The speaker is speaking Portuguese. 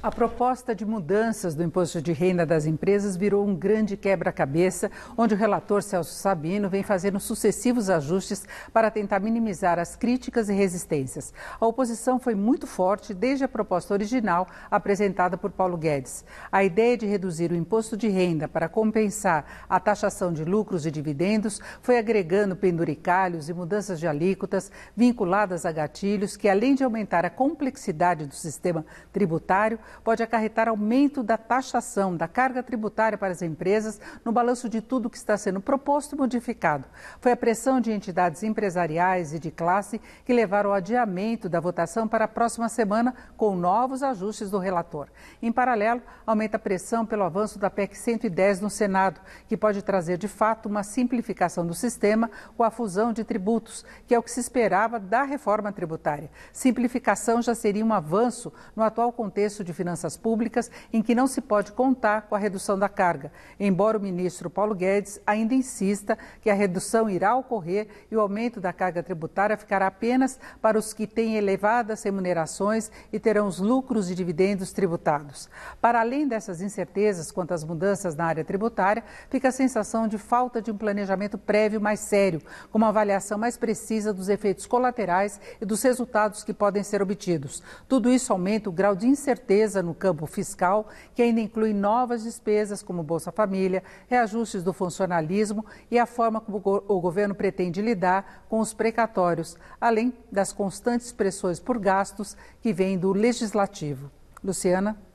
A proposta de mudanças do imposto de renda das empresas virou um grande quebra-cabeça, onde o relator Celso Sabino vem fazendo sucessivos ajustes para tentar minimizar as críticas e resistências. A oposição foi muito forte desde a proposta original apresentada por Paulo Guedes. A ideia de reduzir o imposto de renda para compensar a taxação de lucros e dividendos foi agregando penduricalhos e mudanças de alíquotas vinculadas a gatilhos que, além de aumentar a complexidade do sistema tributário, pode acarretar aumento da taxação da carga tributária para as empresas no balanço de tudo que está sendo proposto e modificado. Foi a pressão de entidades empresariais e de classe que levaram ao adiamento da votação para a próxima semana, com novos ajustes do relator. Em paralelo, aumenta a pressão pelo avanço da PEC 110 no Senado, que pode trazer de fato uma simplificação do sistema com a fusão de tributos, que é o que se esperava da reforma tributária. Simplificação já seria um avanço no atual contexto de Finanças Públicas em que não se pode contar com a redução da carga, embora o ministro Paulo Guedes ainda insista que a redução irá ocorrer e o aumento da carga tributária ficará apenas para os que têm elevadas remunerações e terão os lucros e dividendos tributados. Para além dessas incertezas quanto às mudanças na área tributária, fica a sensação de falta de um planejamento prévio mais sério, com uma avaliação mais precisa dos efeitos colaterais e dos resultados que podem ser obtidos. Tudo isso aumenta o grau de incerteza despesa no campo fiscal, que ainda inclui novas despesas como Bolsa Família, reajustes do funcionalismo e a forma como o governo pretende lidar com os precatórios, além das constantes pressões por gastos que vêm do legislativo. Luciana.